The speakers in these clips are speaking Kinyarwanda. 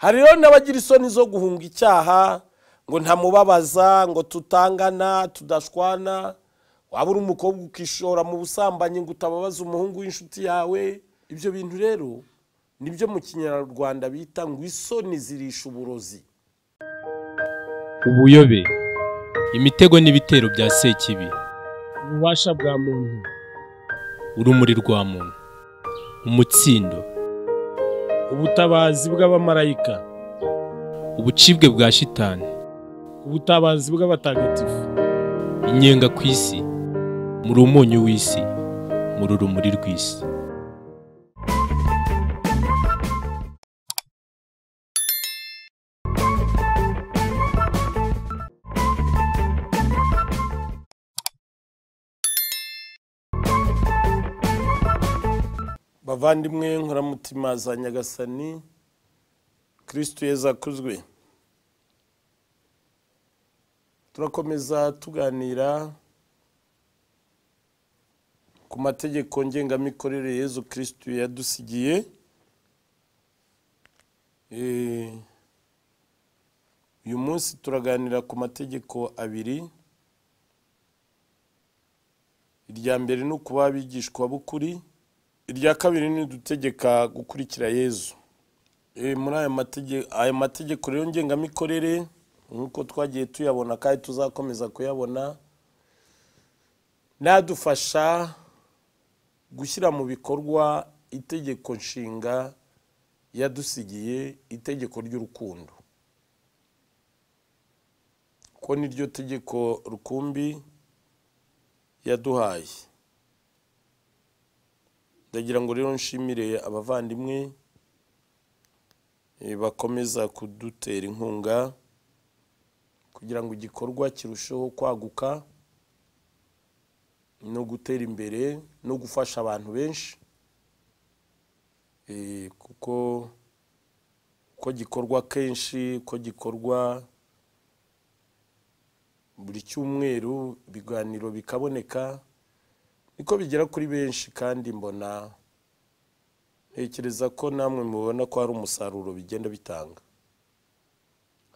hari rero n'abagira isoni zo guhunga icyaha ngo ntamubabaza ngo tutangana tudashwana waba uri umukobwa ukishora mu busambanyi ngo utababaza umuhungu w'inshuti yawe ibyo bintu rero nibyo mu kinyarwanda bita ngo isoni zirisha uburozi ubuyobe imitego n'ibitero bya sekibi ububasha bwa muntu urumuri rwa muntu umutsindo ubutabazi bw'abamarayika ubucibwe bwa shitani ubutabazi bw'abatagatifu inyenga ku isi muri umunyu w'isi muri urumuri rw'isi bavandimwe nkoramutima za nyagasani kirisito yeza akuzwe turakomeza tuganira ku mategeko ngengamikorere yezu kirisito yadusigiye eh, uyu munsi turaganira ku mategeko abiri irya mbere ni ukuba abigishwa b'ukuri irya kabiri dutegeka gukurikira yezu eh, muri aya mategeko rero ngengamikorere nk'uko twagiye tuyabona kandi tuzakomeza kuyabona n'adufasha gushyira mu bikorwa itegeko nshinga yadusigiye itegeko ry'urukundo ko niryo tegeko rukumbi yaduhaye ndagira ngo rero nshimire abavandimwe eh, bakomeza kudutera inkunga kugira ngo igikorwa kirusheho kwaguka no gutera imbere no gufasha abantu benshi eh, kuko ko gikorwa kenshi ko gikorwa buri cyumweru ibiganiro bikaboneka niko bigera kuri benshi kandi mbona ntekereza ko namwe mubona ko hari umusaruro bigenda bitanga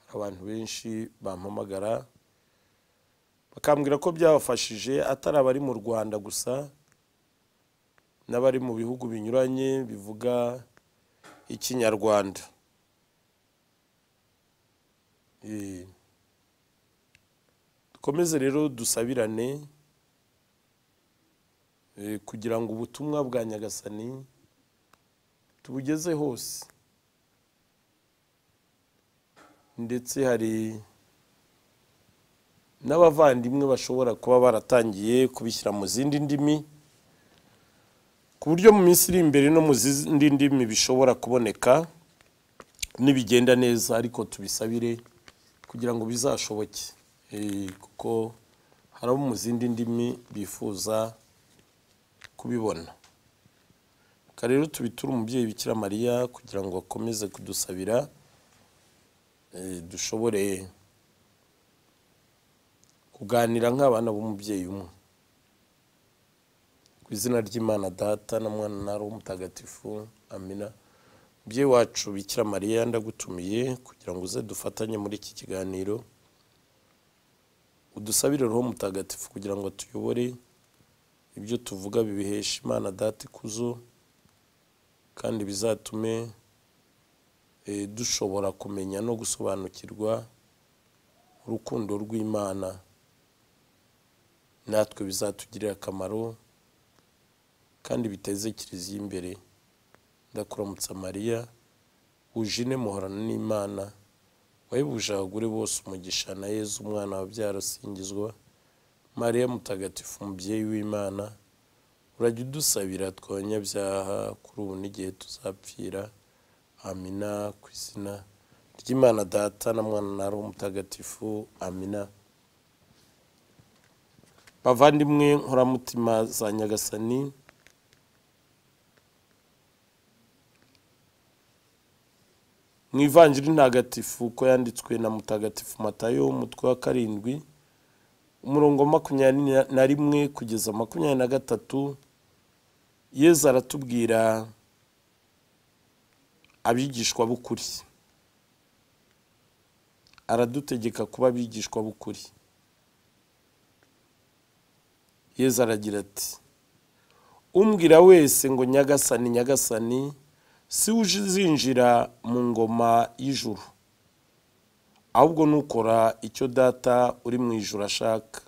hari abantu benshi bampamagara bakambwira ko byabafashije atari abari mu rwanda gusa n'abari mu bihugu binyuranye bivuga ikinyarwanda dukomeze rero dusabirane Eh, kugira ngo ubutumwa bwa nyagasani tubugeze hose ndetse hari n'abavandimwe bashobora kuba baratangiye kubishyira mu zindi ndimi ku buryo mu minsi iri imbere no mu zindi ndimi bishobora kuboneka nibigenda neza ariko tubisabire kugira ngo bizashoboke eh, kuko hari abo mu zindi ndimi bifuza kubibona rero tubiture umubyeyi bikira mariya kugira ngo akomeze kudusabira eh, dushobore kuganira nk'abana b'umubyeyi umwe ku izina ry'imana data na mwana na w'umutagatifu amina umubyeyi wacu bikira mariya ndagutumiye kugira ngo uze dufatanye muri iki kiganiro udusabire roho mutagatifu kugira ngo tuyobore ibyo tuvuga bibihesha imana data ikuzo kandi bizatume eh, dushobora kumenya no gusobanukirwa urukundo rw'imana natwe bizatugirira akamaro kandi biteze kiliziya imbere ndakuramutsa mariya wuje ine muhorana n'imana wayibuje abagore bose umugisha na yezu umwana wabyara asingizwa mariya mutagatifu umubyeyi w'imana urajya udusabira twonyabyaha kuri ubu n'igihe tuzapfira amina ku izina ry'imana data na mwana na roho mutagatifu amina bavandimwe nkoramutima za nyagasani mu ivanjiri ntagatifu uko yanditswe na mutagatifu matayo umutwe wa karindwi umurongo makumyabiri na rimwe kugeza makumyabiri na gatatu yezu aratubwira abigishwa b'ukuri aradutegeka kuba abigishwa b'ukuri yezu aragira ati umbwira wese ngo nyagasani nyagasani si we uzinjira mu ngoma y'ijuru ahubwo nukora icyo data uri mu ijoro ashaka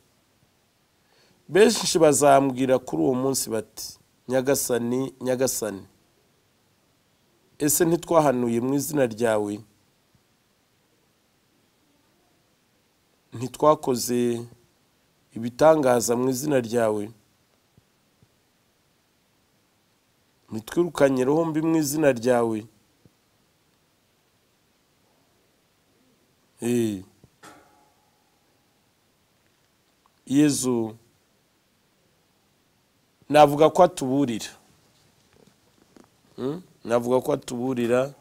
benshi bazambwira kuri uwo munsi bati nyagasani nyagasani ese ntitwahanuye mu izina ryawe ntitwakoze ibitangaza mu izina ryawe ntitwirukanye roho mbi mu izina ryawe Eh. yezu navuga ko atuburira hmm? navuga ko atuburira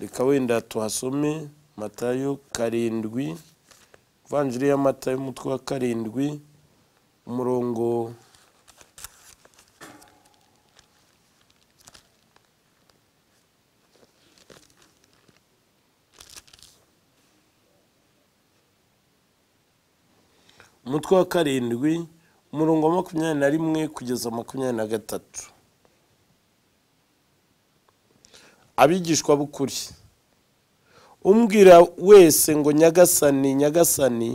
reka wenda tuhasome matayo karindwi vanjiri ya matayo umutwe wa karindwi umurongo umutwe wa karindwi umurongo wa makumyabiri na rimwe kugeza makumyabiri na gatatu abigishwa b'ukuri umbwira wese ngo nyagasani nyagasani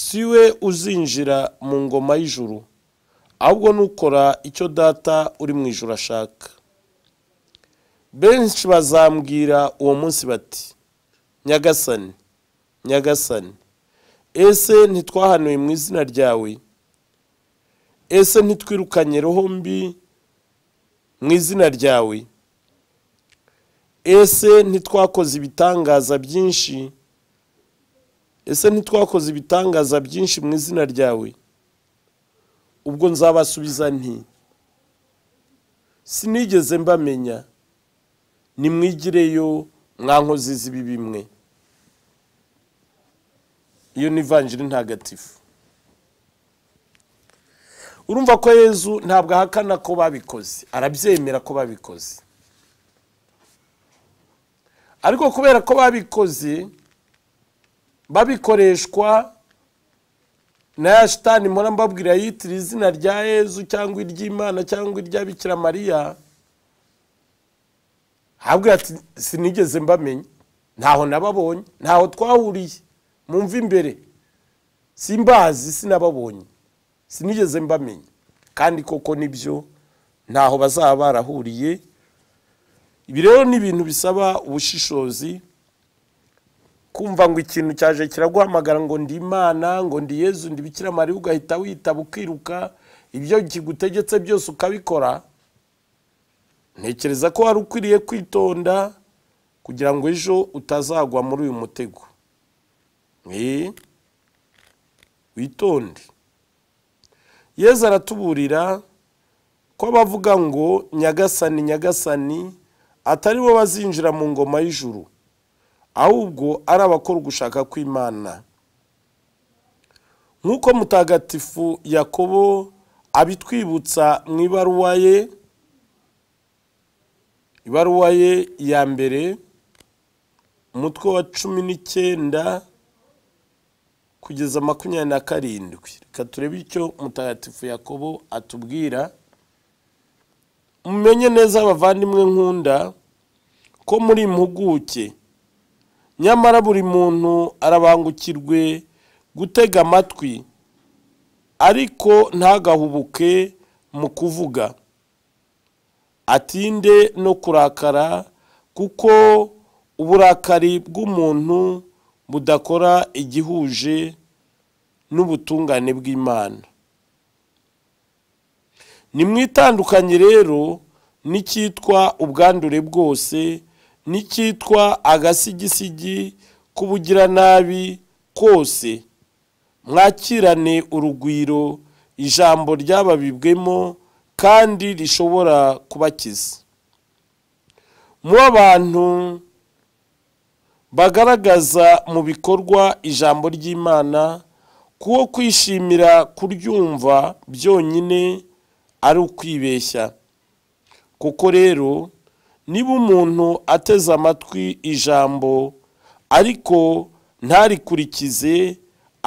si we uzinjira mu ngoma y'ijuru ahubwo nukora icyo data uri mu ijuru ashaka benshi bazambwira uwo munsi bati nyagasani nyagasani ese ntitwahanuye mu izina ryawe ese ntitwirukanye roho mbi mu izina ryawe ese ntitwakoze ibitangaza byinshi ese ntitwakoze ibitangaza byinshi mu izina ryawe ubwo nzabasubiza nti sinigeze mbamenya nimwigireyo mwankozizi ibi bimwe iyo ni ivanjiri ntagatifu urumva ko yezu ntabwo ahakana ko babikoze arabyemera ko babikoze ariko kubera ko babikoze babikoreshwa na ya shitani mpora mbabwira yitira izina rya yezu cyangwa iry'imana cyangwa irya bikira mariya habwira ati sinigeze mbamenya ntaho nababonye ntaho twahuriye mumva imbere simbazi sinababonye sinigeze mbamenya kandi koko nibyo ntaho bazaba barahuriye ibi rero ni ibintu bisaba ubushishozi kumva ngo ikintu cyaje kiraguhamagara ngo ndi imana ngo ndi yezu ndi bikira mariya ugahita witaba ukiruka ibyo kigutegetse byose ukabikora ntekereza ko wari ukwiriye kwitonda kugira ngo ejo utazagwa muri uyu mutego witonde yezu aratuburira ko abavuga ngo nyagasani nyagasani atari bo bazinjira mu ngoma y'ijuru ahubwo ari abakora ugushaka kw'imana nk'uko mutagatifu yakobo abitwibutsa mu ibaruwa ye ibaruwa ye ya mbere umutwe wa cumi n'icyenda kugeza makumyabiri na karindwi reka turebe icyo mutagatifu yakobo atubwira mumenye neza abavandimwe nkunda ko muri impuguke nyamara buri muntu arabangukirwe gutega amatwi ariko ntagahubuke mu kuvuga atinde no kurakara kuko uburakari bw'umuntu mudakora igihuje n'ubutungane bw'imana nimwitandukanye rero n'icyitwa ubwandure bwose n'icyitwa agasigisigi k'ubugiranabi kose mwakirane urugwiro ijambo ryababibwemo kandi rishobora kubakiza mu abantu bagaragaza mu bikorwa ijambo ry'imana kuwo kwishimira kuryumva byonyine ari ukwibeshya kuko rero niba umuntu ateze amatwi ijambo ariko ntarikurikize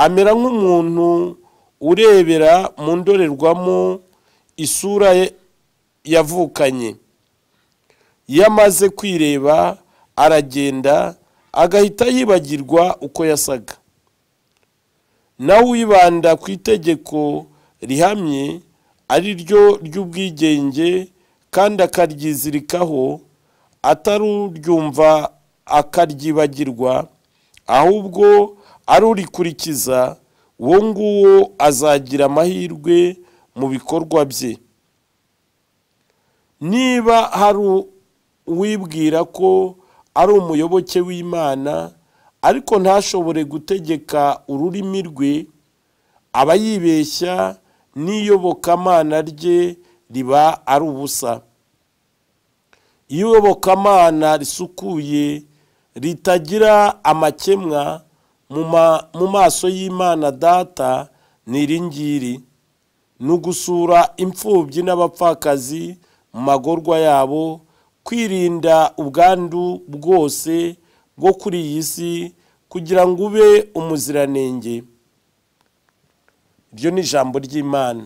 amera nk'umuntu urebera mu ndorerwamo isura ye yavukanye iyo amaze kwireba aragenda agahita yibagirwa uko yasaga nawe wibanda ku itegeko rihamye ari ryo ry'ubwigenge kandi akaryizirikaho ataruryumva akaryibagirwa ahubwo arurikurikiza uwo nguwo azagira amahirwe mu bikorwa bye niba hari uwibwira ko ari umuyoboke w'imana ariko ntashobore gutegeka ururimi rwe aba yibeshya n'iyobokamana rye riba ari ubusa iyobokamana risukuye ritagira amakemwa mu maso y'imana data ni iringiri ni ugusura imfubyi n'abapfakazi mu magorwa yabo kwirinda ubwandu bwose bwo kuri iyi si kugira ngo ube umuziranenge iryo ni ijambo ry'imana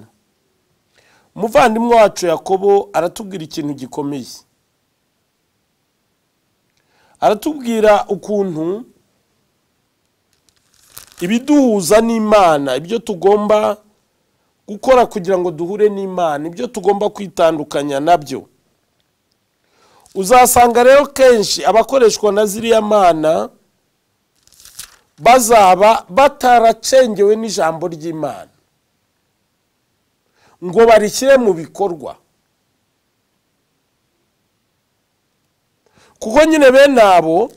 umuvandimwe wacu yakobo aratubwira ikintu gikomeye aratubwira ukuntu ibiduhuza n'imana ibyo tugomba gukora kugira ngo duhure n'imana ibyo tugomba kwitandukanya nabyo uzasanga rero kenshi abakoreshwa na ziriya mana bazaba bataracengewe n'ijambo ry'imana ngo barishyire mu bikorwa kuko nyine bene abo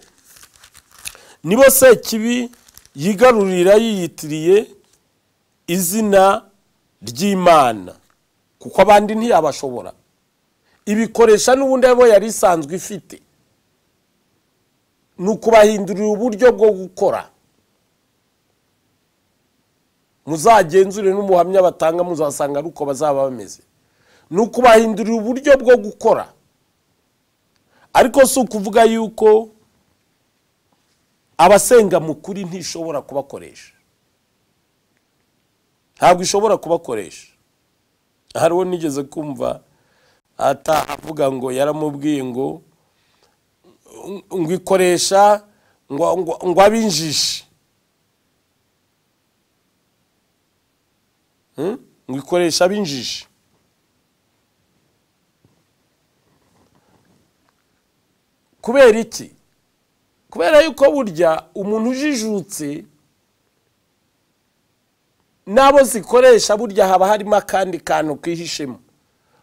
nibo sekibi yigarurira yiyitiriye izina ry'imana kuko abandi ntiyabashobora ibikoresha n'ubundi abo yari isanzwe ifite ni ukubahindurira uburyo bwo gukora muzagenzure n'umuhamya batanga muzasanga ari uko bazaba bameze ni ukubahindurira uburyo bwo gukora ariko si ukuvuga yuko abasenga mu kuri ntishobora kubakoresha ntabwo ishobora kubakoresha hariho nigeze kumva atavuga ngo yaramubwiye ngo ngo ikoresha ngo abe hmm? ngo ikoresha abe kubera iki kubera yuko burya umuntu ujijutse n'abo zikoresha burya haba harimo akandi kantu kihishemo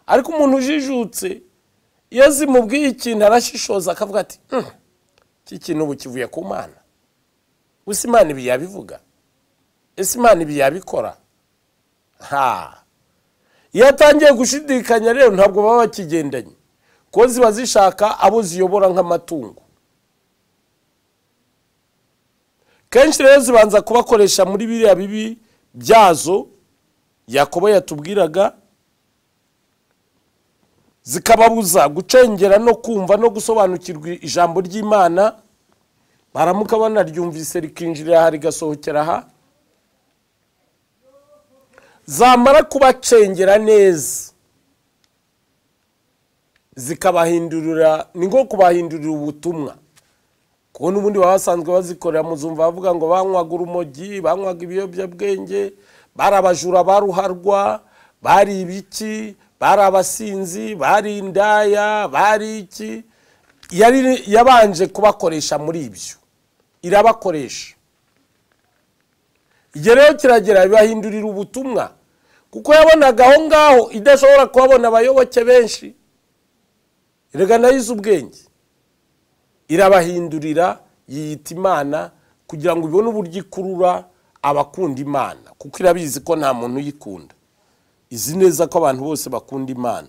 ariko umuntu ujijutse iyo zimubwiye ikintu arashishoza akavuga ati hmm, iki kintu ubu kivuye ku mana gusa imana ibi yabivuga ese imana ibi yabikora iyo atangiye gushidikanya rero ntabwo baba bakigendanye kuko ziba zishaka abo ziyobora nk'amatungo kenshi rero zibanza kubakoresha muri biriya bibi byazo yakobo yatubwiraga zikababuza gucengera no kumva no gusobanukirwa ijambo ry'imana baramuka banaryumvise rikinjirira aha rigasohokera aha zamara kubacengera neza zikabahindurira ni nko kubahindurira ubutumwa kubona ubundi baba basanzwe bazikorera muzumva bavuga ngo banywaga urumogi banywaga ibiyobyabwenge barabajura baruharwa bari ibiki bari abasinzi bari indaya bari iki yari yabanje kubakoresha muri ibyo irabakoresha igihe rero kiragera bibahindurira ubutumwa kuko yabonaga aho ngaho idashobora kubabona abayoboke benshi rega nayo ubwenge irabahindurira yiyita imana kugira ngo ibone uburyo ikurura abakunda imana kuko irabizi ko nta muntu uyikunda izi neza ko abantu bose bakunda imana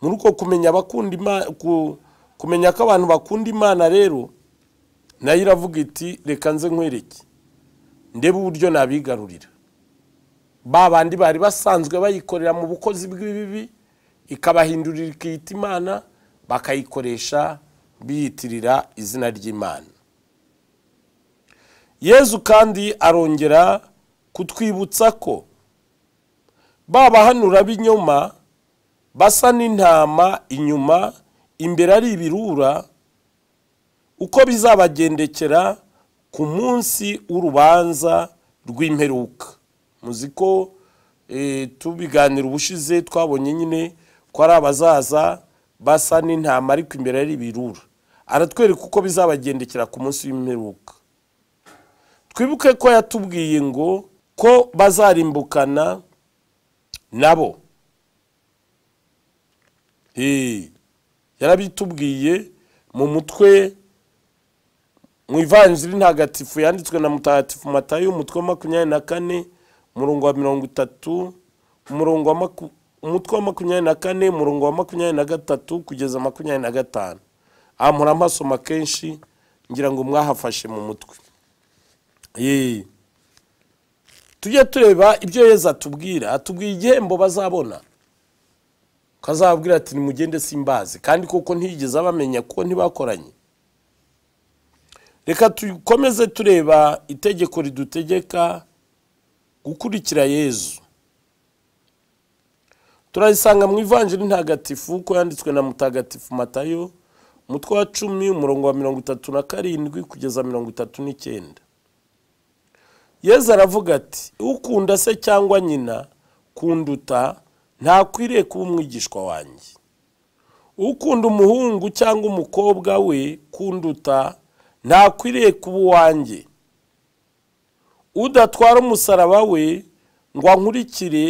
muri uko kumenya abakunda imana kumenya ko abantu bakunda imana rero nayo iravuga iti reka nze nkwereke ndebe uburyo nabigarurira ba bandi bari basanzwe bayikorera mu bukozi bw'ibibi ikabahindurira ikiyita imana bakayikoresha biyitirira izina ry'imana yezu kandi arongera kutwibutsa ko babahanura b'inyoma basa n'intama inyuma imbere ari ibirura uko bizabagendekera ku munsi w'urubanza rw'imperuka muzi ko eh, tubiganira ubushize twabonye nyine ko ari abazaza basa n'intama ariko imbere ari ibirura aratwereka uko bizabagendekera ku munsi w'imperuka twibuke ko yatubwiye ngo ko bazarimbukana nabo yarabitubwiye mu mutwe mu ivanjiri ntagatifu yanditswe na mutagatifu matayo umutwe wa makumyabiri na kane umurongo wa mirongo itatu umurongo wa umutwe wa makumyabiri na kane umurongo wa makumyabiri na gatatu kugeza makumyabiri na gatanu aha muhora amasoma kenshi ngira ngo mwahafashe mu mutwe yeee tujye tureba ibyo yeza atubwira atubwira igihembo bazabona ukazababwira ati nimugende simbazi kandi kuko ntiyigeze abamenya kuko ntibakoranye reka dukomeze tureba itegeko ridutegeka gukurikira yezu turayisanga mu ivanjiri ntagatifu uko yanditswe na mutagatifu matayo umutwe wa cumi umurongo wa mirongo itatu na karindwi kugeza mirongo itatu n'icyenda yezu aravuga ati ukunda se cyangwa nyina kunduta ntakwiriye kuba umwigishwa wanjye ukunda umuhungu cyangwa umukobwa we kunduta ntakwiriye kuba uwanjye udatwara umusaraba we ngo ankurikire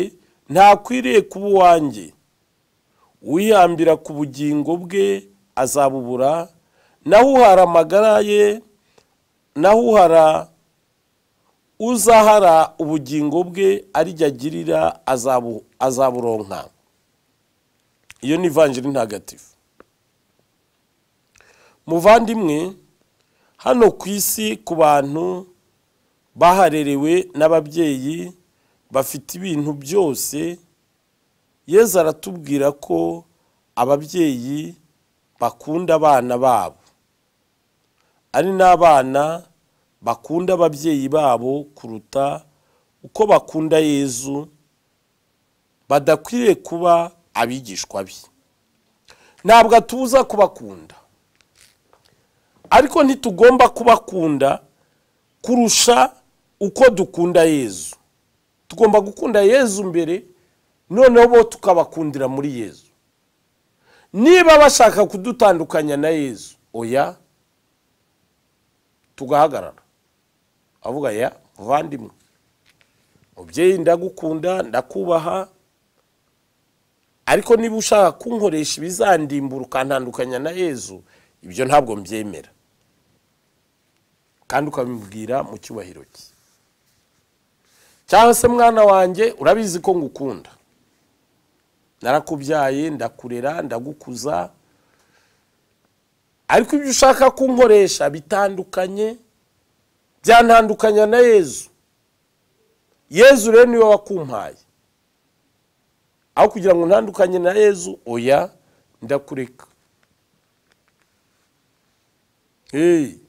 ntakwiriye kuba uwanjye uwihambira ku bugingo bwe azabubura naho uhara amagara ye naho uhara uzahara ubugingo bwe arijya agirira azaburonka iyo ni ivanjiri ntagatifu muvandimwe hano ku isi ku bantu baharerewe n'ababyeyi bafite ibintu byose yeza aratubwira ko ababyeyi bakunda abana babo ari n'abana bakunda ababyeyi babo kuruta uko bakunda yezu badakwiriye kuba abigishwa be ntabwo atuza kubakunda ariko ntitugomba kubakunda kurusha uko dukunda yezu tugomba gukunda yezu mbere noneho bo tukabakundira muri yezu niba bashaka kudutandukanya na yezu oya tugahagarara avuga ya muvandimwe mubyeyi ndagukunda ndakubaha ariko niba ushaka kunkoresha ibizandimbura ukantandukanya na yezu ibyo ntabwo mbyemera kandi ukabibwira mu cyubahiro cye cyangwa se mwana wanjye urabizi ko ngukunda narakubyaye ndakurera ndagukuza ariko ibyo ushaka kunkoresha bitandukanye byantandukanya na yezu yezu rero niwe wakumpaye aho kugira ngo ntandukanye na yezu oya ndakureka heyi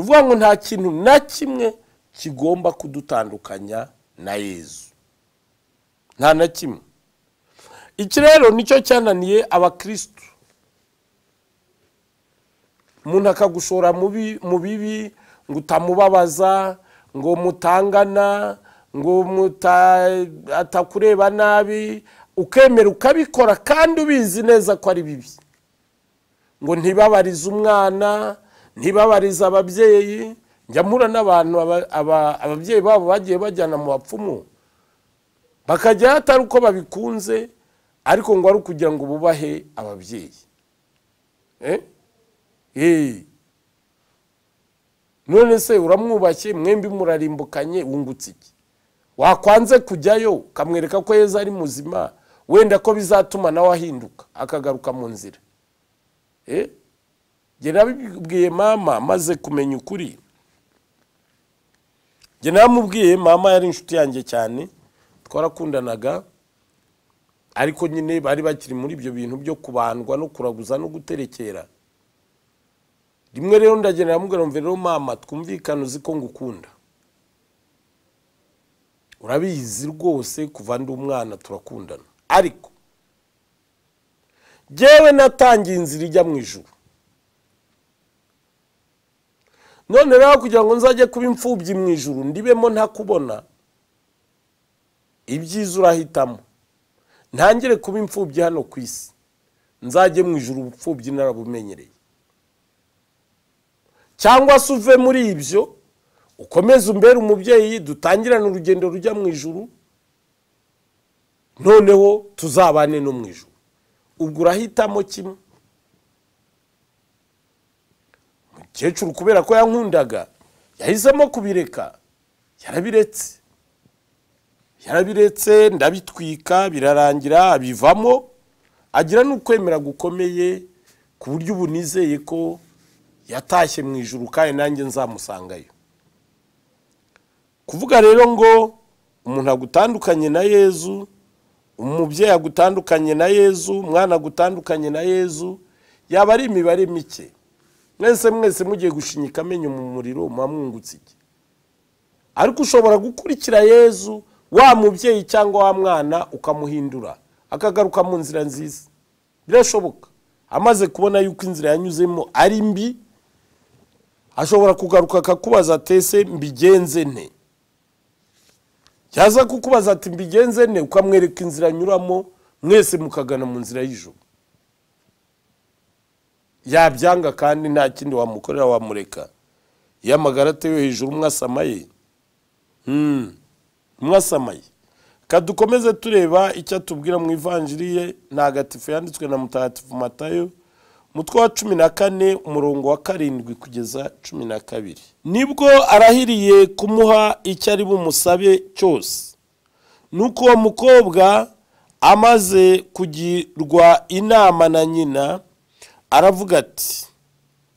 ngo nta kintu na kimwe kigomba kudutandukanya na yezu nta na kimwe iki rero nicyo cyananiye abakirisitu umuntu akagushora mu bibi ngo utamubabaza ngo mutangana ngo atakureba nabi ukemera ukabikora kandi ubizi neza ko ari bibi ngo ntibabarize umwana ntibabarize ababyeyi njya mpura n'abantu ababyeyi babo bagiye bajyana mu bapfumu bakajya atari uko babikunze ariko ngo ari ukugira ngo bubahe ababyeyi eh? none se uramwubakiye mwembi murarimbukanye wungutse iki wakwanze kujyayo ukamwereka ko yeza ari muzima wenda ko bizatuma nawe ahinduka akagaruka mu nzira njye eh? nabibwiye mama maze kumenya ukuri njye namubwiye mama yari inshuti yanjye cyane twarakundanaga ariko nyine bari bakiri muri ibyo bintu byo kubandwa no kuraguza no guterekera rimwe rero ndagenda ndamubwira ngo rero mama twumvikane uzi ko ngukunda urabizi rwose kuva ndi umwana turakundana ariko ngewe natangiye inzira ijya mu ijuru none rero kugira ngo nzajye kuba imfubyi mu ijuru ndibemo ntakubona ibyiza urahitamo ntangire kuba imfubyi hano ku isi nzajye mu ijuru ubupfubyi narabumenyereye cyangwa se uve muri ibyo ukomeze umbere umubyeyi dutangirane urugendo rujya mu ijuru noneho tuzabane no mu ijuru ubwo urahitamo kimwe umukecuru kubera ko yankundaga yahisemo kubireka yarabiretse yarabiretse ndabitwika birarangira abivamo agira n'ukwemera gukomeye ku buryo ubu nizeye ko yatashye mu ijuru kandi nanjye nzamusangayo kuvuga rero ngo umuntu agutandukanye na yezu umubyeyi agutandukanye na yezu umwana agutandukanye na yezu yaba ari imibare mike mwese mwese mugiye gushinyika amenyo mu muriro muba iki ariko ushobora gukurikira yezu wa mubyeyi cyangwa wa mwana ukamuhindura akagaruka mu nzira nziza birashoboka amaze kubona yuko inzira yanyuzemo ari mbi ashobora kugaruka akakubaza ati ese mbigenze nte yaza kukubaza ati mbigenze nte ukamwereka inzira nyuramo mwese mukagana mu nzira y'ijoro yabyanga kandi nta kindi wamukorera wamureka iyo amagara ateye hejuru mwasamaye hmm, mwasamaye kadukomeze tureba icyo atubwira mu ivanjiriye ntagatifu yanditswe na mutagatifu matayo mutwe wa cumi na kane umurongo wa karindwi kugeza cumi na kabiri nibwo arahiriye kumuha icyo ari bumusabe cyose nuko uwo mukobwa amaze kugirwa inama na nyina aravuga ati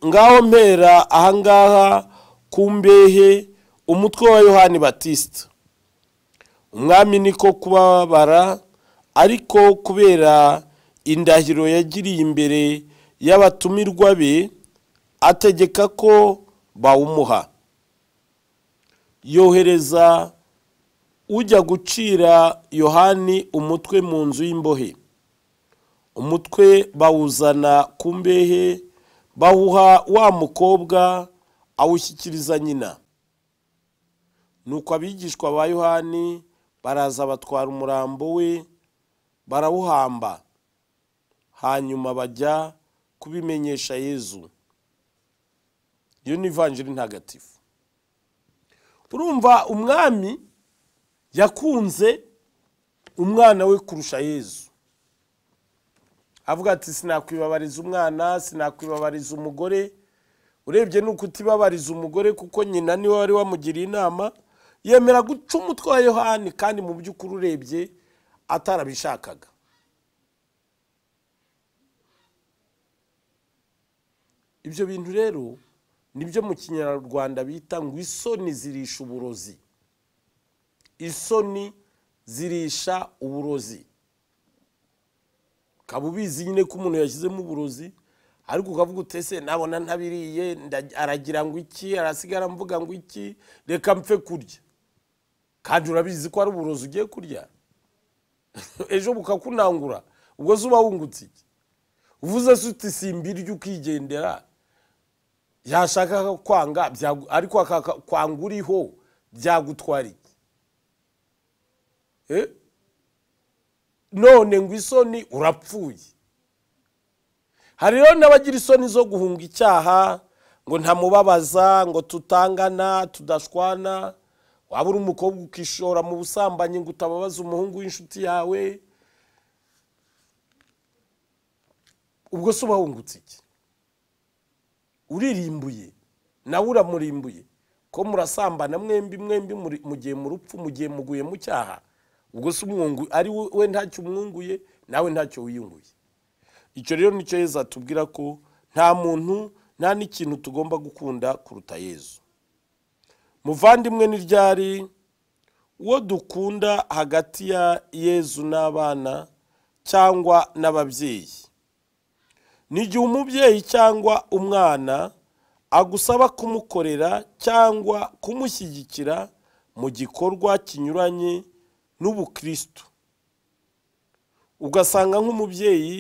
ngaho mpera ahangaha ku mbehe umutwe wa yohani batisita umwami niko kubabara ariko kubera indahiro yagiriye imbere y'abatumirwa be ategeka ko bawumuha yohereza ujya gucira yohani umutwe mu nzu y'imbohe umutwe bawuzana ku mbehe bawuha wa mukobwa awushyikiriza nyina nuko abigishwa ba yohani baraza batwara umurambo we barawuhamba hanyuma bajya kubimenyesha yezu iyo ni ivanjiri ntagatifu urumva umwami yakunze umwana we kurusha yezu avuga ati sinakwibabariza umwana sinakwibabariza umugore urebye nuko utibabariza umugore kuko nyina niwe wari wamugiriye inama yemera guca umutwe wa yohani kandi mu by'ukuri urebye atarabishakaga ibyo bintu rero nibyo mu kinyarwanda bita ngo isoni zirisha uburozi isoni zirisha uburozi ukaba ubizi nyine ko umuntu yashyizemo uburozi ariko ukavuga utese nabona ntabiriye aragira ngo iki arasigara mvuga ngo iki reka mpfe kurya kandi urabizi ko ari uburozi ugiye kurya ejo bukakunangura ubwo zuba wungutse iki uvuze se simbi simbirye ukigendera yashaka kwanga ariko kwanga uriho byagutwara iki eh? none ngo isoni urapfuye hari rero n'abagira isoni zo guhunga icyaha ngo ntamubabaza ngo tutangana tudashwana waba uri umukobwa ukishora mu busambanyi ngo utababaza umuhungu w'inshuti yawe ubwo se uba wungutse iki uririmbuye nawe uramurimbuye ko murasambana mwembi mwembi mugiye mu rupfu mugiye muguye mu cyaha ubwo si umwungu ari we ntacyo umwunguye nawe ntacyo wiyunguye icyo rero nicyo yezu atubwira ko nta muntu nta n'ikintu tugomba gukunda kuruta yezu muvandimwe ni ryari uwo dukunda hagati ya yezu n'abana cyangwa n'ababyeyi n'igihe umubyeyi cyangwa umwana agusaba kumukorera cyangwa kumushyigikira mu gikorwa kinyuranye n'ubukristo ugasanga nk'umubyeyi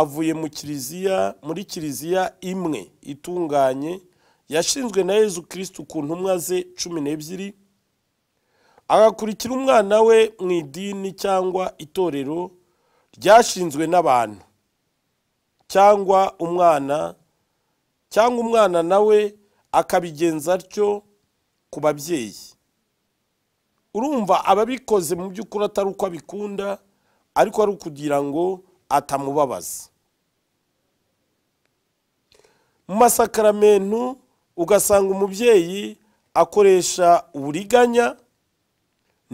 avuye mu kiliziya muri kiliziya imwe itunganye yashinzwe na yezu kirisitu ku ntumwa ze cumi n'ebyiri agakurikira umwana we mu idini cyangwa itorero ryashinzwe n'abantu cyangwa umwana cyangwa umwana nawe akabigenza atyo ku babyeyi urumva ababikoze mu by'ukuri atari uko abikunda ariko ari ukugira ngo atamubabaza mu masakaramentu ugasanga umubyeyi akoresha uburiganya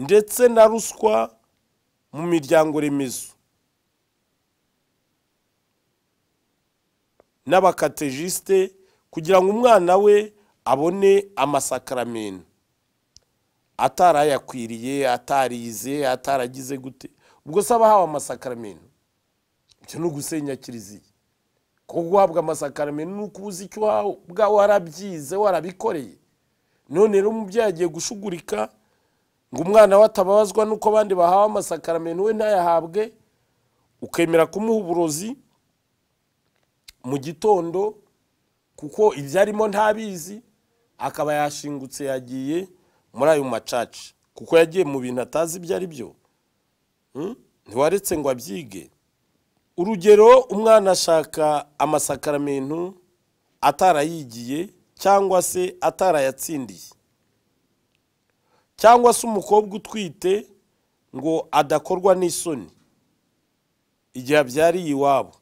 ndetse na ruswa mu miryango remezo n'abakatejisite kugira ngo umwana we abone amasakaramentu atarayakwiriye atarize ataragize gute ubwo se aba ahawe amasakaramentu icyo ni ugusenya kiliziya kuko guhabwa amasakaramentu ni uko uzi icyo ubwawe warabyize warabikoreye none rero umubyeyi agiye gushugurika ngo umwana we atababazwa n'uko abandi bahawe amasakaramentu we ntayahabwe ukemera kumuha uburozi mu gitondo kuko ibyo arimo ntabizi akaba yashingutse yagiye muri ayo macaca kuko yagiye mu bintu atazi ibyo ari byo hmm? ntiwaretse ngo abyige urugero umwana ashaka amasakaramentu atarayigiye cyangwa se atarayatsindiye cyangwa se umukobwa utwite ngo adakorwa n'isoni igihe abyariye iwabo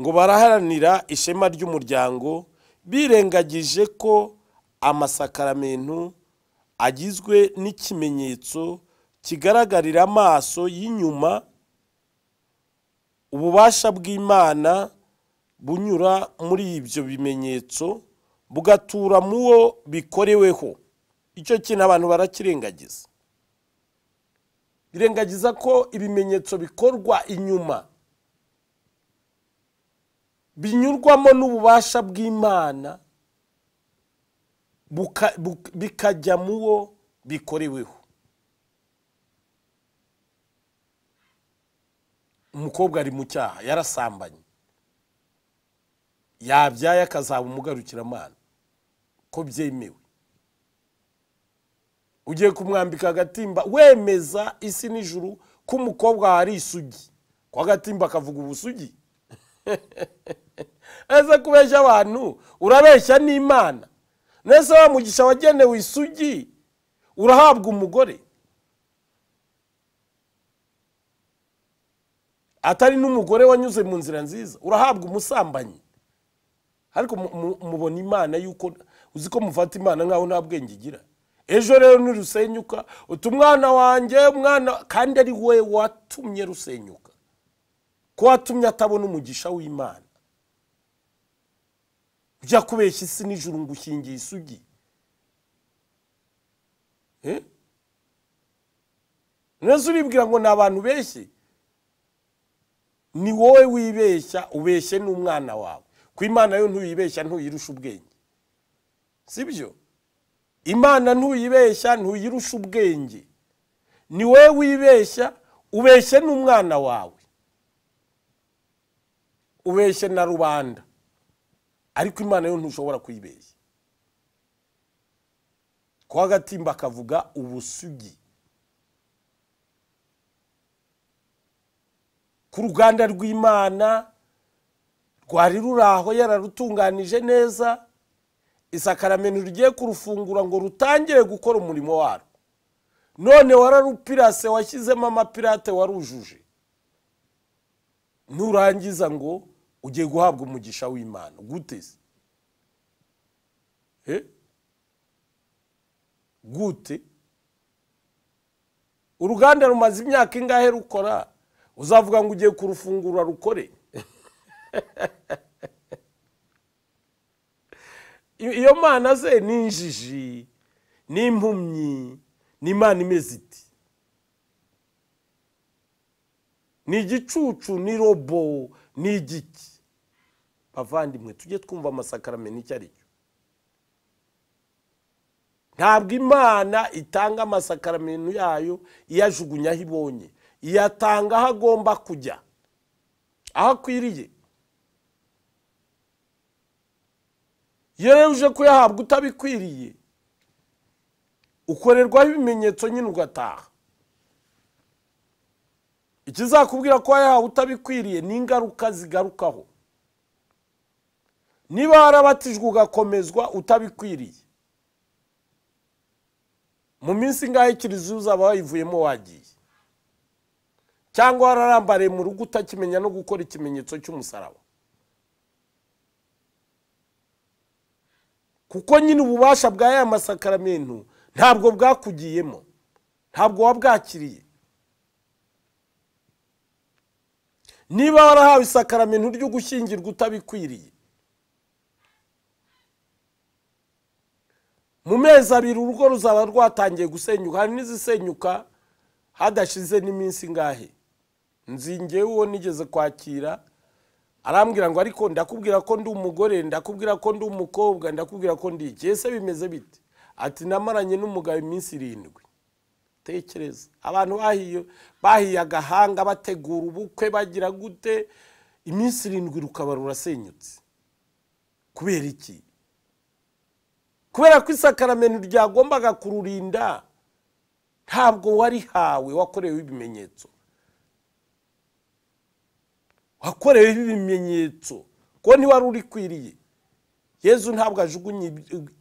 ngo baraharanira ishema ry'umuryango birengagije ko amasakaramentu agizwe n'ikimenyetso kigaragarira amaso y'inyuma ububasha bw'imana bunyura muri ibyo bimenyetso bugatura mu wo bikoreweho icyo kintu abantu barakirengagiza birengagiza ko ibimenyetso bikorwa inyuma binyurwamo n'ububasha bw'imana bikajya mu wo bikoreweho umukobwa ari mu cyaha yarasambanye yabyaye akazaba umugarukiramana ko byemewe ugiye kumwambika agatimba wemeza isi nijuru ko umukobwa hari isugi ko agatimba akavuga ubusugi ese kubeshya abantu urabeshya n'imana neza wa mugisha wagenewe isugi urahabwa umugore atari n'umugore wanyuze mu nzira nziza urahabwa umusambanyi ariko mubona imana yuko uzi ko mufata imana nkaho nta bwenge igira ejo rero ntirusenyuka utu umwana wanjye umwana kandi ari we watumye rusenyuka ko watumye atabona umugisha w'imana kujya kubeshya isi nijoro ngo ushingiye isugi neza uribwira ngo ni abantu beshye ni wowe wibeshya ubeshye n'umwana wawe ku imana yo ntuyibeshya ntuyirusha ubwenge si byo imana ntuyibeshya ntuyirusha ubwenge ni wowe wibeshya ubeshye n'umwana wawe ubeshye na rubanda ariko imana yo ntushobora kuyibeshya ko agatimba akavuga ubusugi ku ruganda rw'imana rwari ruri aho yararutunganije neza isakaramento rugiye kurufungura ngo rutangire gukora umurimo warwo none wararupirase washyizemo amapirate warujuje nurangiza ngo ugiye guhabwa umugisha w'imana gute se gute uruganda rumaze imyaka ingahe rukora uzavuga ngo ugiye kurufungura rukore iyo mana ze ni injiji ni impumyi ni imana imeze iti ni igicucu ni robo ni igiki bavandimwe tujye twumva amasakarame n'icyo ari cyo ntabwo imana itanga amasakaramentu yayo iyajugunya aho ibonye iyatanga aho agomba kujya aho akwiriye iyo rero uje kuyahabwa utabikwiriye ukorerwaho ibimenyetso nyine ugataha ikizakubwira ko yahawe utabikwiriye ni ingaruka zigarukaho niba warabatijwe ugakomezwa utabikwiriye mu minsi ngaho ikiriziya uzaba wayivuyemo wagiye cyangwa wararambariye mu rugo utakimenya no gukora ikimenyetso cy'umusaraba kuko nyine ububasha bwa ya masakaramentu ntabwo bwakugiyemo ntabwo wabwakiriye niba warahawe isakaramintu ryo gushyingirwa utabikwiriye mu mezi abiri urugo ruzaba rwatangiye gusenyuka hari n'izisenyuka hadashize n'iminsi ingahe nzingiye uwo nigeze kwakira arambwira ngo ariko ndakubwira ko ndi umugore ndakubwira ko ndi umukobwa ndakubwira ko ndi iki ese bimeze bite ati namaranye n'umugabo iminsi irindwi batekereza abantu bahiye agahanga bategura ubukwe bagira gute iminsi irindwi rukaba rurasenyutse kubera iki kubera ko isakaramento ryagombaga kururinda ntabwo warihawe wakorewe ibimenyetso wakoreweho ibimenyetso ko ntiwari urikwiriye yezu ntabwo ajugunye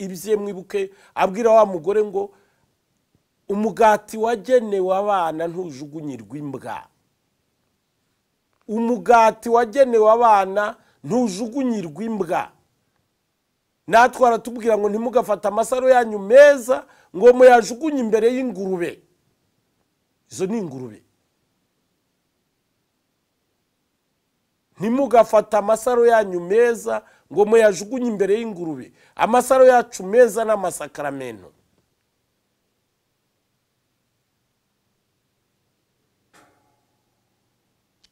ibye mwibuke abwira wa mugore ngo umugati wagenewe abana ntujugunyirwa imbwa umugati wagenewe abana ntujugunyirwa imbwa natwe aratubwira ngo ntimugafate amasaro yanyu meza ngo muyajugunye imbere y'ingurube izo ni ingurube ntimugafate amasaro yanyu meza ngo muyajugunye imbere y'ingurube amasaro yacu meza ni amasakaramentu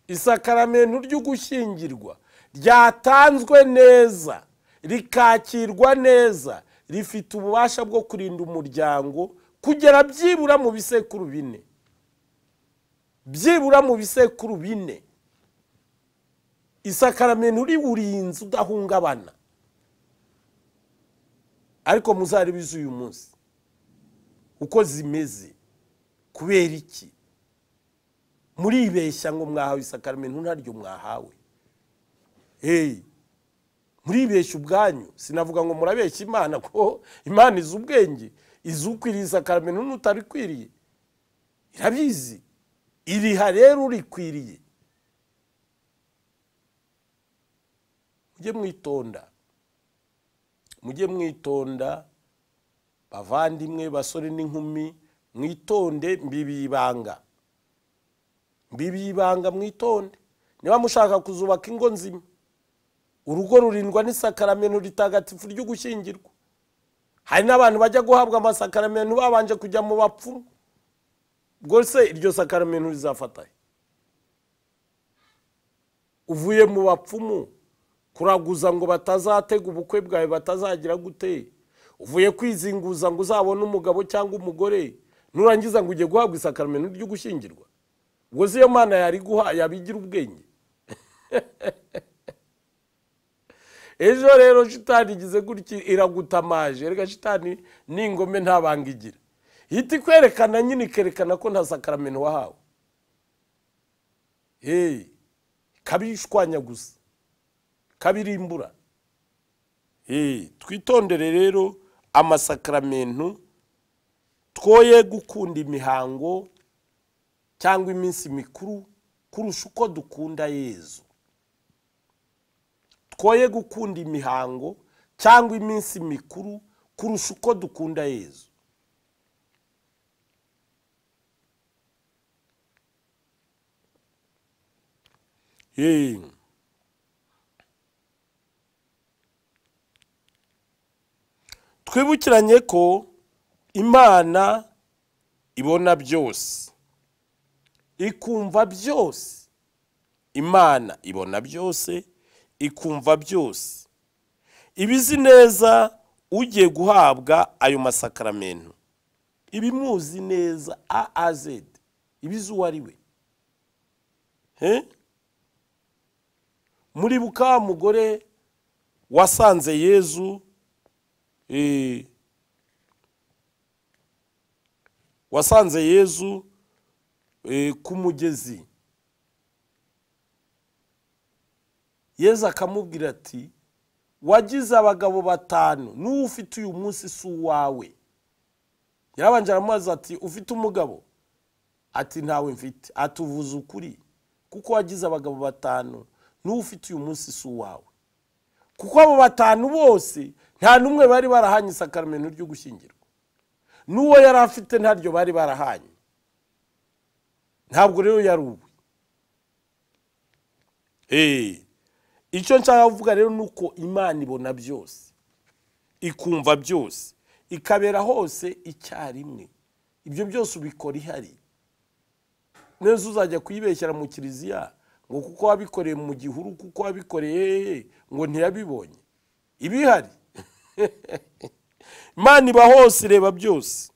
isakaramento ryo gushyingirwa ryatanzwe neza rikakirwa neza rifite ububasha bwo kurinda umuryango kugera byibura mu bisekuru bine byibura mu bisekuru bine isakaramento uriwurinze udahungabana ariko muzari bize uyu munsi uko zimeze kubera iki muribeshya ngo mwahawe isakaramento ntaryo mwahawe muribeshya ubwanyu sinavuga ngo murabeshya imana ko imana izi ubwenge izi ukwiriye isakaramento n'utarikwiriye irabizi iriha rero urikwiriye mujye mwitonda mujye mwitonda bavandimwe basore n'inkumi mwitonde mbibibanga mbibiye ibanga mwitonde niba mushaka kuzubaka ingo nzima urugo rurindwa n'isakaramento ritagatifu ryo gushyingirwa hari n'abantu bajya guhabwa amasakaramento babanje kujya mu bapfumu rwose iryo sakaramento rizafataye uvuye mu bapfumu kuraguza ngo batazatega ubukwe bwawe batazagira gute uvuye kwizinguza ngo uzabone umugabo cyangwa umugore nurangiza ngo ujye guhabwa isakaramento ryo gushyingirwa se iyo mana yari guhaye yabigira ubwenge ejo rero shitani igize gutya iragutamaje reka shitani n'ingome ntabanga igira hita ikwerekana nyine ikerekana ko nta sakaramento wahawe kabishwanya gusa kabirimbura twitondere rero amasakaramentu twoye gukunda imihango cyangwa iminsi mikuru kurusha uko dukunda yezu twoye gukunda imihango cyangwa iminsi mikuru kurusha uko dukunda yezu twibukiranye ko imana ibona byose ikumva byose imana ibona byose ikumva byose ibizi neza ugiye guhabwa ayo masakaramentu ibimuzi neza a iba izi uwo ari we muri buka mugore wasanze yezu eh, wasanze yezu Eh, ku mugezi yezu akamubwira ati wagize abagabo batanu n'uwo ufite uyu munsi si uwawe yarabanje aramubaza ati ufite umugabo ati ntawe mfite atuvuze ukuri kuko wagize abagabo batanu n'uwo ufite uyu munsi si uwawe kuko abo batanu bose nta n'umwe bari barahanye isakaramentu ryo gushyingirwa n'uwo yari afite ntaryo bari barahanye ntabwo rero yari ubu eh, icyo nshaka kuvuga rero ni uko imana ibona byose ikumva byose ikabera hose icyarimwe ibyo byose ubikora ihari neza uzajya kuyibeshyira mu kiliziya ngo kuko wabikoreye mu gihuru kuko wabikoreye eh, ngo ntiyabibonye ibihari imana iba hose ireba byose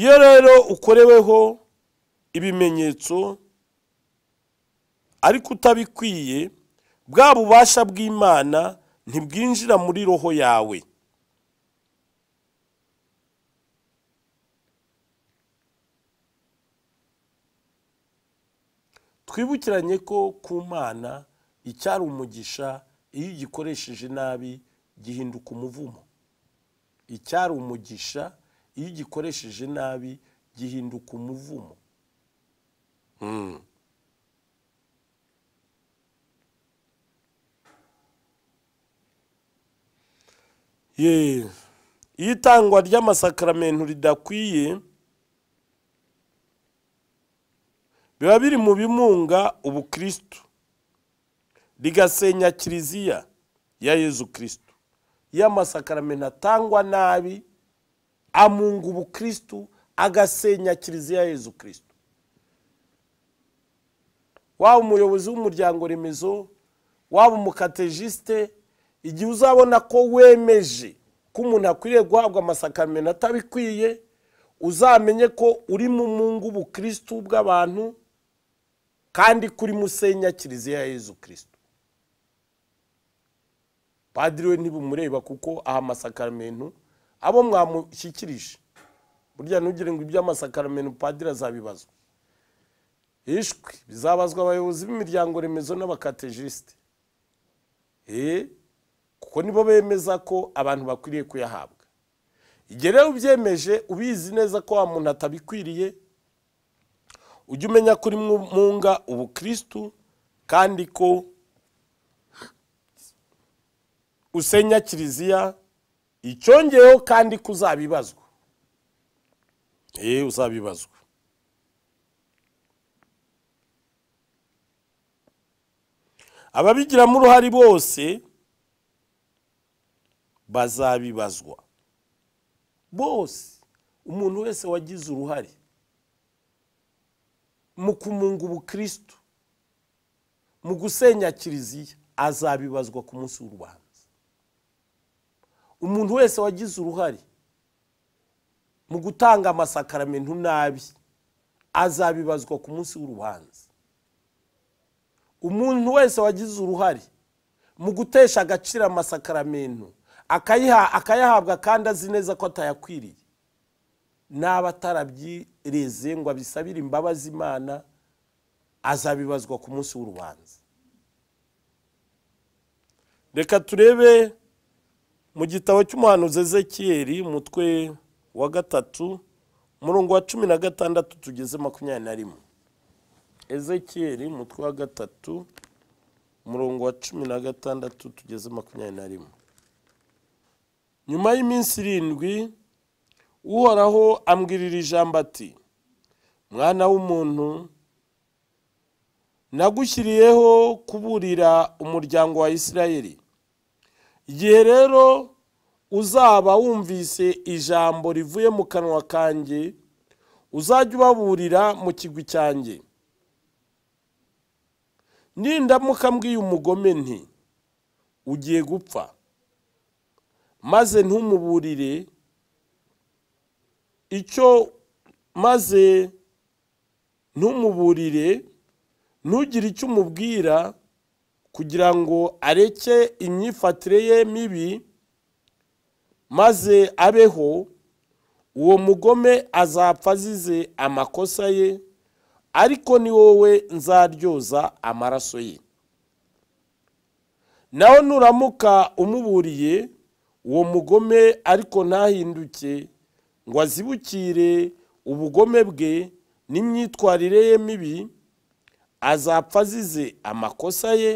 iyo rero ukoreweho ibimenyetso ariko utabikwiye bwa bubasha bw'imana ntibwinjira muri roho yawe twibukiranye ko ku mana icyari umugisha iyo igikoresheje nabi gihinduka umuvumo icyari umugisha iyo ugikoresheje nabi gihinduka umuvumo hmm. iyo itangwa ry'amasakaramentu ridakwiye biba biri mu bimunga ubukirisitu rigasenya kiliziya ya yezu kirisitu iyo amasakaramentu atangwa nabi amunga ubukristu agasenya kiliziya yezu kirisitu waba umuyobozi w'umuryango remezo waba umukatejisite igihe uzabona ko wemeje ko umuntu akwiriye guhabwa amasakamena atabikwiye uzamenye ko uri mu mungu ubukristu bw'abantu kandi kuri musenya kiliziya yezu kirisitu padiri we ntibumureba kuko aha amasakamento abo mwamushyikirije burya ntugire ngo iby'amasakaramentu padiri azabibazwa hishwe bizabazwa abayobozi b'imiryango remezo n'abakategisite eh? kuko nibo bemeza ko abantu bakwiriye kuyahabwa igihe rero ubyemeje ubizi neza ko wa muntu atabikwiriye ujye umenya ko uri munga ubukirisitu kandi ko usenya kiliziya icyongeyeho kandi ko uzabibazwa eee eh, uzabibazwa ababigiramo uruhare bose bazabibazwa bose umuntu wese wagize uruhare mu kumunga ubukristu mu gusenya kiliziya azabibazwa ku munsi w'u rwanda umuntu wese wagize uruhare mu gutanga amasakaramentu nabi azabibazwa ku munsi w'urubanza umuntu wese wagize uruhare mu gutesha agaciro amasakaramentu akayahabwa kandi azi neza ko atayakwiriye n'aba atarabyireze ngo abisabire imbabazi imana azabibazwa ku munsi w'urubanza reka turebe mu gitabo cy'umuhanuzi ezekiyeri umutwe wa gatatu umurongo wa cumi na gatandatu tugeze makumyabiri na rimwe ezekiyeri umutwe wa gatatu umurongo wa cumi na gatandatu tugeze makumyabiri na rimwe nyuma y'iminsi irindwi uhoraho ambwirira ijambo ati mwana w'umuntu nagushyiriyeho kuburira umuryango wa isirayeli igihe rero uzaba wumvise ijambo rivuye mu kanwa kanjye uzajya ubaburira mu kigwi cyanjye nindamuka mbwiye umugome nti ugiye gupfa maze ntumuburire icyo maze ntumuburire ntugire icyo umubwira kugira ngo areke imyifatire ye mibi maze abeho uwo mugome azapfa azize amakosa ye ariko ni wowe nzaryoza amaraso ye nawe nuramuka umuburiye uwo mugome ariko ntahinduke ngo azibukire ubugome bwe n'imyitwarire ye mibi azapfa azize amakosa ye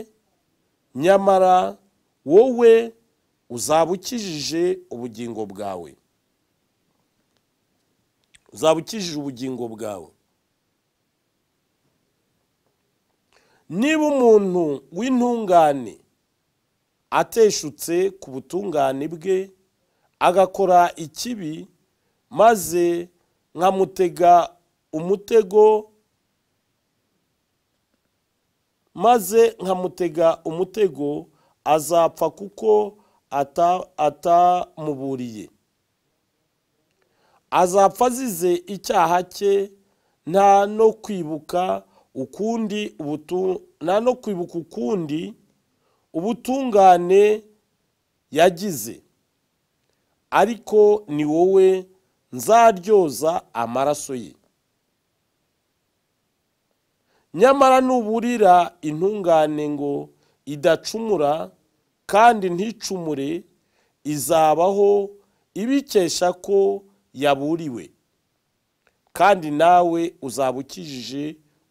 nyamara wowe uzaba ukijije ubugingo bwawe uzaba ukijije ubugingo bwawe niba umuntu w'intungane ateshutse ku butungane bwe agakora ikibi maze nkamutega umutego maze nkamutega umutego azapfa kuko atamuburiye azapfa azize icyaha cye nta no kwibuka ukundi nta no kwibuka ukundi ubutungane yagize ariko ni wowe nzaryoza amaraso ye nyamara nuburira intungane ngo idacumura kandi nticumure izabaho ibikesha ko yaburiwe kandi nawe uzaba ukijije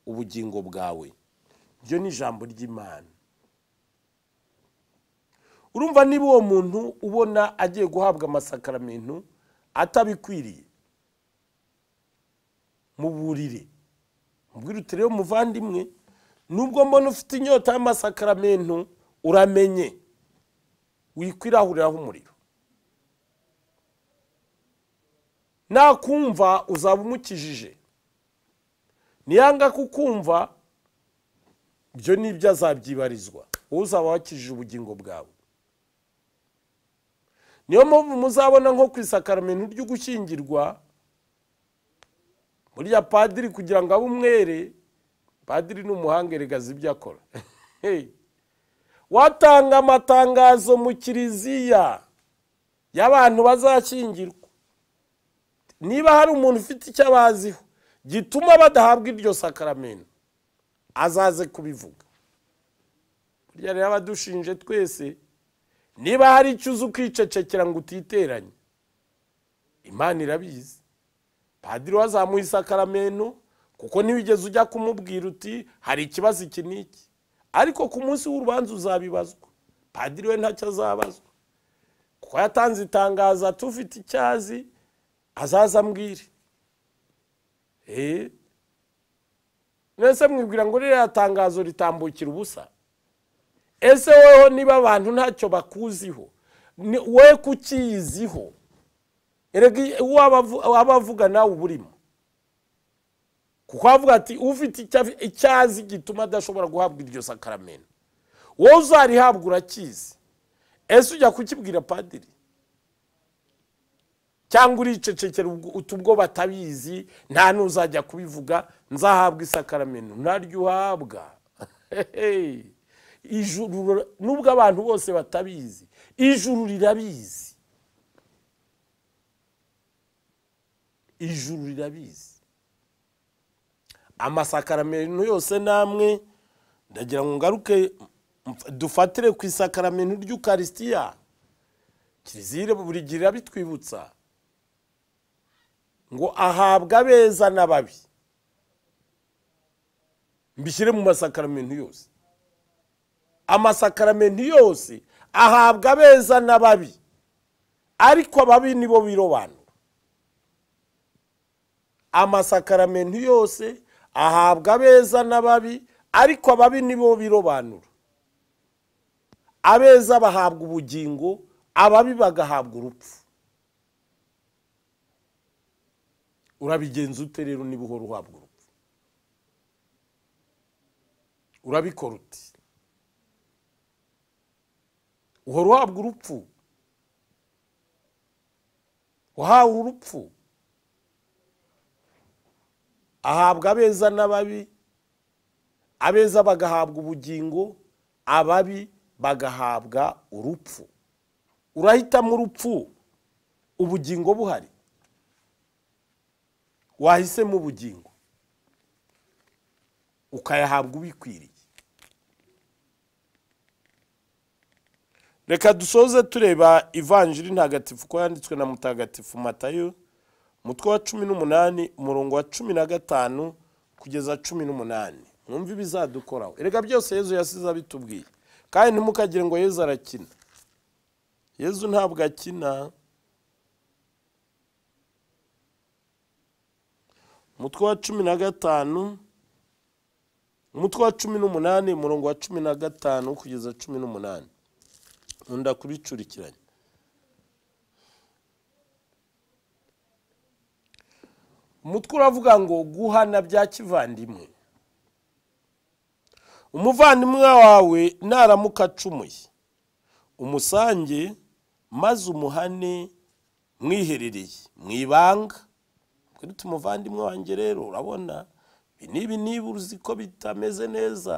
ubugingo bwawe iryo ni ijambo ry'imana urumva niba uwo muntu ubona agiye guhabwa amasakaramentu atabikwiriye mu muburire ubwira uti rero muvandimwe nubwo mbona ufite inyota y'amasakaramentu uramenye wikwirahuriraho umuriro nakumva uzaba umukijije niyanga kukumva ibyo nibyo azabyibarizwa wowe uzaba wakijije ubugingo bwawe niyo mpamvu muzabona nko ku isakaramentu ry'ugushyingirwa buriya padiri kugira ngo abe umwere padiri ni umuhangaregazi ibyo akora watanga amatangazo mu kiliziya y'abantu bazashyingirwa niba hari umuntu ufite icyo abaziho gituma badahabwa iryo sakaramento azaze kubivuga burya rero abadushinje twese niba hari icyo uzi ukicecekera ngo utiteranye imana irabizi padiri wazamuye isakaramento kuko ugeze ujya kumubwira uti hari ikibazo iki n'iki ariko ku munsi w'urubanza uzabibazwa padiri we ntacyo azabazwa kuko yatanze itangazo tufite icyazi azaza mbwire eee eh? mwese mwibwira ngo ririya tangazo ritambukira ubusa ese wowe niba abantu ntacyo bakuziho we kukiyiziho erega uwo nawe uburimo urimo kuko avuga ati ufite icyo azi gituma adashobora guhabwa iryo sakaramento wowe uzarihabwa urakizi ese ujya kukibwira padiri cyangwa uricecekera utubwo batabizi nta n'uzajya kubivuga nzahabwa isakaramento naryo uhabwa ijuru nubwo abantu bose batabizi ijuru rirabizi ijuru rirabizi amasakaramento yose namwe ndagira ngo ngaruke dufatire ku isakaramento ry'ukarisitiya kizire buri gihe irabitwibutsa ngo ahabwa abeza n'ababi mbishyire mu masakaramento yose amasakaramento yose ahabwa abeza n'ababi ariko ababi nibo birobanura amasakaramentu yose ahabwa abeza n'ababi ariko ababi nibo birobanura abeza bahabwa ubugingo ababi bagahabwa urupfu urabigenza ute rero niba uhora uhabwa urupfu urabikora uti uhora uhabwa urupfu wahawe urupfu ahabwa abeza n'ababi abeza bagahabwa ubugingo ababi bagahabwa urupfu urahitamo urupfu ubugingo buhari wahisemo ubugingo ukayahabwa ubikwiriye reka dusoze tureba ivanjiri ntagatifu ko yanditswe na mutagatifu matayo umutwe wa cumi n'umunani umurongo wa cumi na gatanu kugeza cumi n'umunani mwumve ibizadukoraho erega byose yezu yasize abitubwiye kandi ntimukagire ngo yezu arakina yezu ntabwo akina umutwe wa cumi na gatanu umutwe wa cumi n'umunani umurongo wa cumi na gatanu kugeza cumi n'umunani nkunda kubicurikiranya umutwe uravuga ngo guhana bya kivandimwe umuvandimwe wawe naramuka acumuye umusange maze umuhane mwiherereye mu ibanga twita umuvandimwe wanjye rero urabona ibi niba uzi ko bitameze neza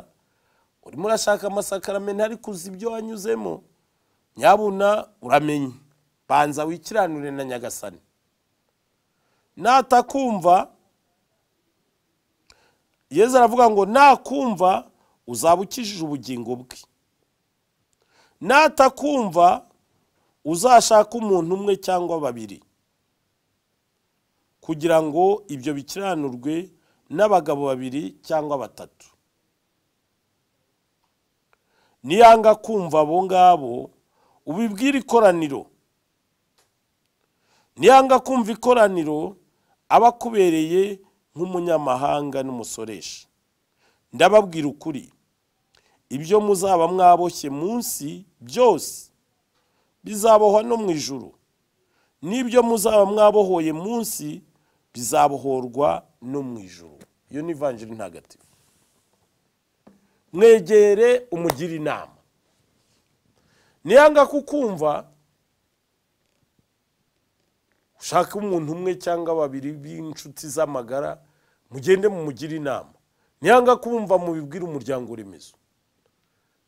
urimo urashaka amasakaramentu ariko uzi ibyo wanyuzemo nyabuna uramenye banza wikiranure na nyagasani natakumva yezu aravuga ngo nakumva uzaba ukijije ubugingo bwe natakumva uzashaka umuntu umwe cyangwa babiri kugira ngo ibyo bikiranurwe n'abagabo babiri cyangwa batatu niyanga kumva abo ngabo ubibwira ikoraniro niyanga kumva ikoraniro abakubereye akubereye nk'umunyamahanga n'umusoresha ndababwira ukuri ibyo muzaba mwaboshye munsi byose bizabohwa no mu ijuru n'ibyo muzaba mwabohoye munsi bizabohorwa no mu ijuru iyo ni ivanjiri ntagatifu mwegere umugira inama niyanga kukumva ushake umuntu umwe cyangwa babiri b'inshuti z'amagara mugende mumugire inama ntihanga kumva mubibwira umuryango remezo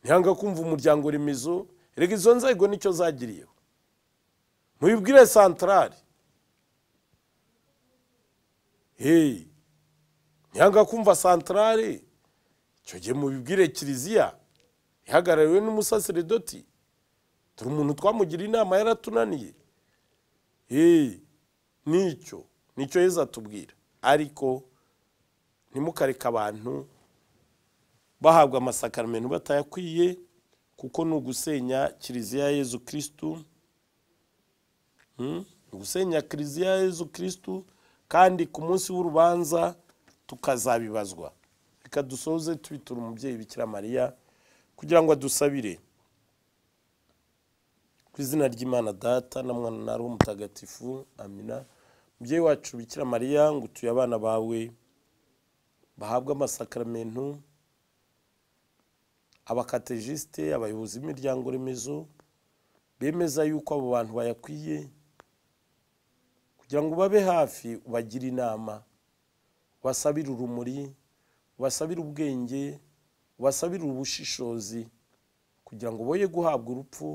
ntihanga kumva umuryango remezo rega izo nzego nicyo zagiriyeho mubibwire santarari heyi ntihanga kumva santarari icyo gihe mubibwire kiliziya ihagarariwe n'umusaseredoti turi umuntu twamugira inama yaratunaniye nicyo nicyo yezu atubwira ariko ntimukareke abantu bahabwa amasakaramento batayakwiye kuko ni ugusenya kiliziya yezu kirisitu hmm? gusenya ugusenya kiliziya yezu kirisitu kandi ku munsi w'urubanza tukazabibazwa reka dusoze tubitura umubyeyi bikira mariya kugira ngo adusabire ku izina ry'imana data na mwana na mutagatifu amina mubyeyi wacu bikira mariya ngo utuye abana bawe bahabwe amasakaramentu abakategisite abayobozi b'imiryango remezo bemeza yuko abo bantu bayakwiye kugira ngo babe hafi ubagire inama ubasabire urumuri ubasabire ubwenge ubasabire ubushishozi kugira ngo boye guhabwa urupfu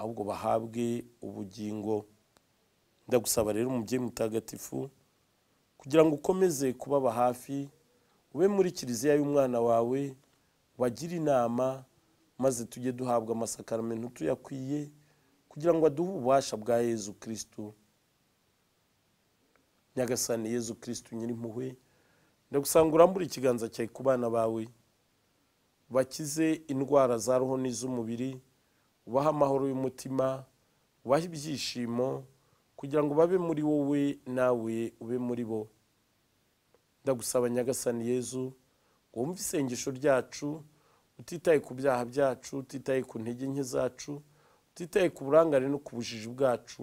ahubwo bahabwe ubugingo ndagusaba rero umubyeyi mutagatifu kugira ngo ukomeze kubaba hafi ube muri kiliziya y'umwana wawe wagira inama maze tujye duhabwa amasakaramentu tuyakwiye kugira ngo aduhe ububasha bwa yezu kirisitu nyagasani yezu kirisitu nyirimpuhwe ndagusanga urambure ikiganza cyawe ku bana bawe bakize indwara za roho n'iz'umubiri ubahe amahoro y'umutima ubahe ibyishimo kugira ngo babe muri wowe nawe ube muri bo ndagusaba nyagasani yezu ngo wumve isengesho ryacu utitaye ku byaha byacu utitaye ku ntege nke zacu utitaye ku burangare no ku bujiji bwacu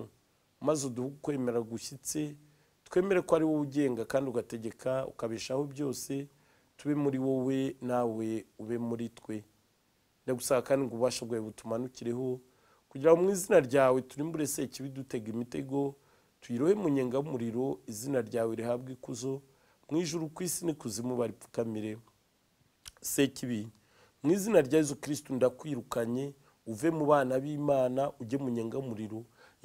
maze uduhe ukwemera gushyitse twemere ko ari wowe ugenga kandi ugategeka ukabeshaho byose tube muri wowe nawe ube muri twe ndagusaba kandi ngo ububasha bwawe butumanukireho kugira ngo mu izina ryawe turimbure sekibi dutega imitego tuyirohe mu nyenga izina ryawe rihabwa ikuzo mu ijuru ku isi n'ikuzimu baripfukamire sekibi mu izina rya Yesu kirisitu ndakwirukanye uve mu bana b'imana ujye mu nyenga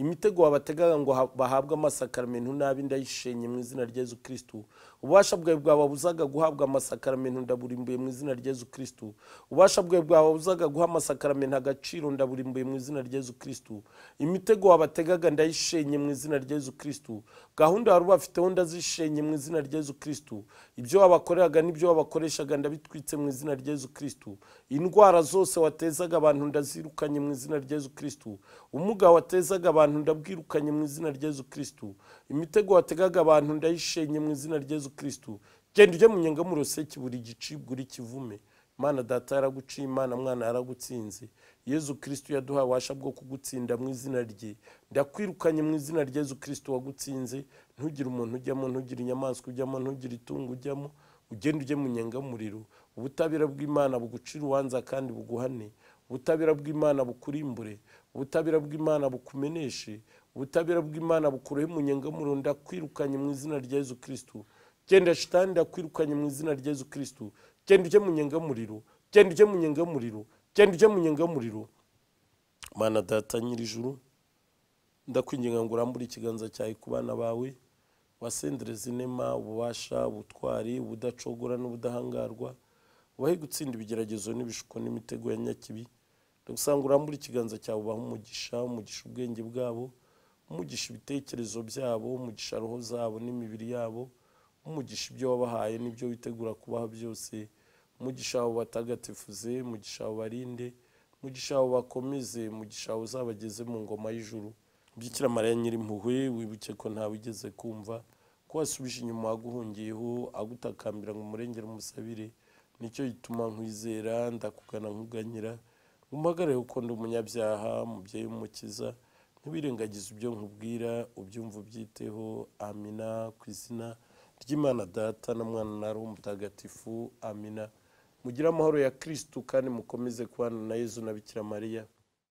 imitego wabategaga ngo bahabwe amasakaramentu n'abi ndayishenye mu izina rya Yesu kirisitu ububasha bwawe bwababuzaga guhabwa amasakaramentu ndaburimbuye mu izina rya Yesu kirisitu ububasha bwawe bwababuzaga guha amasakaramentu agaciro ndaburimbuye mu izina rya Yesu kirisitu imitego wabategaga ndayishenye mu izina rya Yesu kirisitu gahunda wari ubafiteho ndazishenye mu izina rya Yesu kirisitu ibyo wabakoreraga n'ibyo wabakoreshaga ndabitwitse mu izina rya Yesu kirisitu indwara zose watezaga abantu ndazirukanye mu izina rya Yesu kirisitu umuga watezaga abantu ndabwirukanye mu izina rya Yesu kirisitu imitego wategaga abantu ndayishenye mu izina ryezu Kristu genda ujye mu nyangamuroseke buri gicibwa uri kivume imana data yaraguciye imana mwana yaragutsinze yezu Kristu yaduhaye ububasha bwo kugutsinda mu izina rye ndakwirukanye mu izina ryezu kirisitu wagutsinze ntugire umuntu ujyamo ntugire inyamaswa ujyamo ntugire itungo ujyamo ugende ujye mu nyangamuriro ubutabera bw'imana bugucira urubanza kandi buguhane ubutabera bw'imana bukurimbure ubutabera bw'imana bukumeneshe ubutabera bw'imana bukuruhe umunyengamuru ndakwirukanye mu izina rya yezu kirisitu genda shitani ndakwirukanye mu izina rya yezu kirisitu genda ujye mu nyengamuriro genda ujye mu nyengamuriro genda ujye mu nyengamuriro mana data ijuru ndakwinginga ngo urambure ikiganza cyawe ku bana bawe wasendere zinema ububasha ubutwari ubudacogora n'ubudahangarwa ubahe gutsinda ibigeragezo n'ibishuko n'imitego ya nyakibi ndagusanga urambure ikiganza cyawe ubaha umugisha umugisha ubwenge bwabo umugisha ibitekerezo byabo umugisha roho zabo n'imibiri yabo umugisha ibyo wabahaye n'ibyo witegura kubaha byose umugisha abo batagatifuze umugisha abo barinde umugisha abo bakomeze umugisha abo uzabageze mu ngoma y'ijuru bikira mariya nyirimpuhwe wibuke ko ntawe ugeze kumva ko wasubije inyuma waguhungiyeho agutakambira ngo umurengere umusabire nicyo gituma nkwizera ndakugana nkuganyira umpagarare kuko ndi umunyabyaha mubyeyi w'umukiza ntiwirengagize ibyo nkubwira ubyumva ubyiteho amina ku izina ry'imana data na mwana na ruhu mutagatifu amina mugire amahoro ya kirisitu kandi mukomeze kubana na yezu na bikira mariya